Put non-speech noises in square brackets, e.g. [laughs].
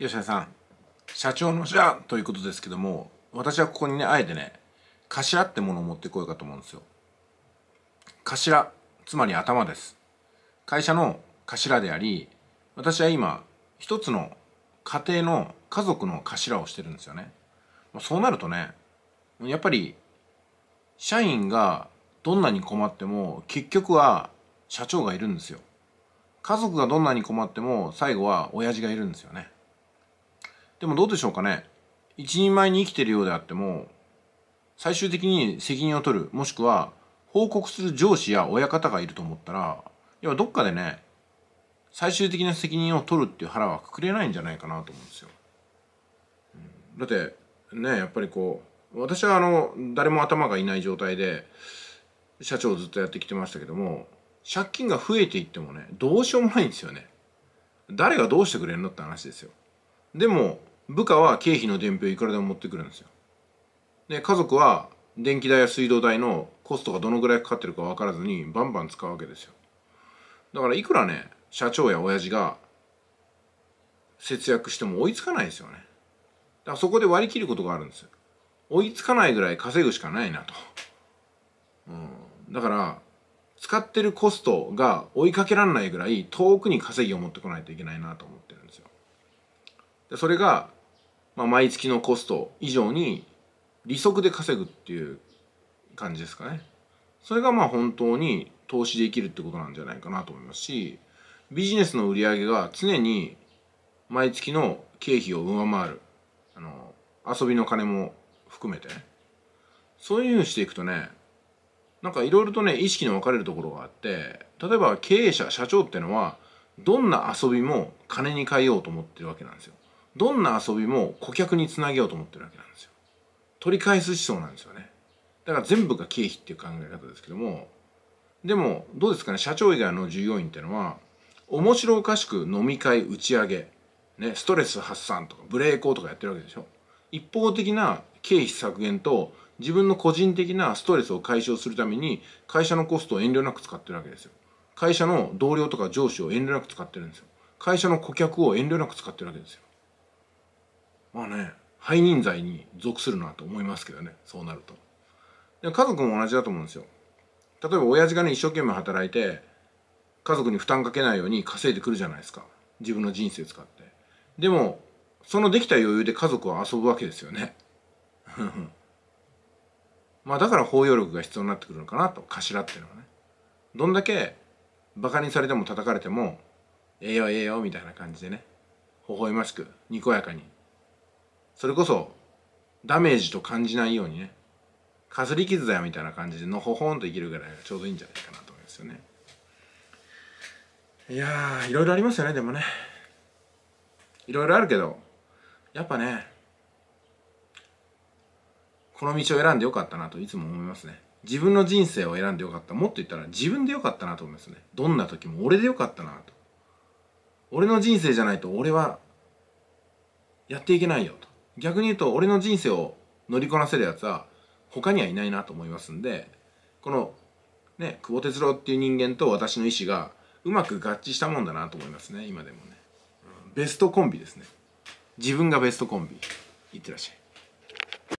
吉田さん社長の社ということですけども私はここにねあえてね頭ってものを持ってこようかと思うんですよ頭つまり頭です会社の頭であり私は今一つの家庭の家族の頭をしてるんですよねそうなるとねやっぱり社員がどんなに困っても結局は社長がいるんですよ家族がどんなに困っても最後は親父がいるんですよねでもどうでしょうかね一人前に生きてるようであっても最終的に責任を取るもしくは報告する上司や親方がいると思ったら要はどっかでね最終的な責任を取るっていう腹はくくれないんじゃないかなと思うんですよ。だってねやっぱりこう私はあの誰も頭がいない状態で社長をずっとやってきてましたけども借金が増えていってもねどうしようもないんですよね。誰がどうしてくれるのって話ですよ。でも部下は経費の伝票いくらでも持ってくるんですよで家族は電気代や水道代のコストがどのぐらいかかってるか分からずにバンバン使うわけですよだからいくらね社長や親父が節約しても追いつかないですよねだからそこで割り切ることがあるんです追いつかないぐらい稼ぐしかないなと、うん、だから使ってるコストが追いかけられないぐらい遠くに稼ぎを持ってこないといけないなと思ってるんですよでそれがまあ、毎月のコスト以上に利息で稼ぐっていう感じですかね。それがまあ本当に投資できるってことなんじゃないかなと思いますし、ビジネスの売り上げが常に毎月の経費を上回る。あの、遊びの金も含めて、ね、そういうふうにしていくとね、なんかいろいろとね、意識の分かれるところがあって、例えば経営者、社長ってのは、どんな遊びも金に変えようと思ってるわけなんですよ。どんな遊びも顧客につなげようと思ってるわけなんですよ取り返す思想なんですよねだから全部が経費っていう考え方ですけどもでもどうですかね社長以外の従業員っていうのは面白おかしく飲み会打ち上げ、ね、ストレス発散とかブレーコーとかやってるわけでしょ一方的な経費削減と自分の個人的なストレスを解消するために会社のコストを遠慮なく使ってるわけですよ会社の同僚とか上司を遠慮なく使ってるんですよ会社の顧客を遠慮なく使ってるわけですよまあね背任罪に属するなと思いますけどねそうなるとで家族も同じだと思うんですよ例えば親父がね一生懸命働いて家族に負担かけないように稼いでくるじゃないですか自分の人生使ってでもそのできた余裕で家族は遊ぶわけですよね [laughs] まあだから包容力が必要になってくるのかなと頭っていうのはねどんだけバカにされても叩かれてもええよええよみたいな感じでね微笑ましくにこやかにそれこそダメージと感じないようにねかすり傷だよみたいな感じでのほほんと生きるぐらいがちょうどいいんじゃないかなと思いますよねいやーいろいろありますよねでもねいろいろあるけどやっぱねこの道を選んでよかったなといつも思いますね自分の人生を選んでよかったもっと言ったら自分でよかったなと思いますねどんな時も俺でよかったなと俺の人生じゃないと俺はやっていけないよと逆に言うと俺の人生を乗りこなせるやつは他にはいないなと思いますんでこのね久保哲郎っていう人間と私の意思がうまく合致したもんだなと思いますね今でもね、ベストコンビですね自分がベストコンビいってらっしゃい